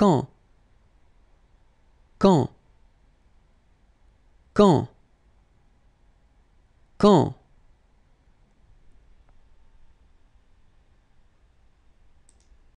quand quand quand quand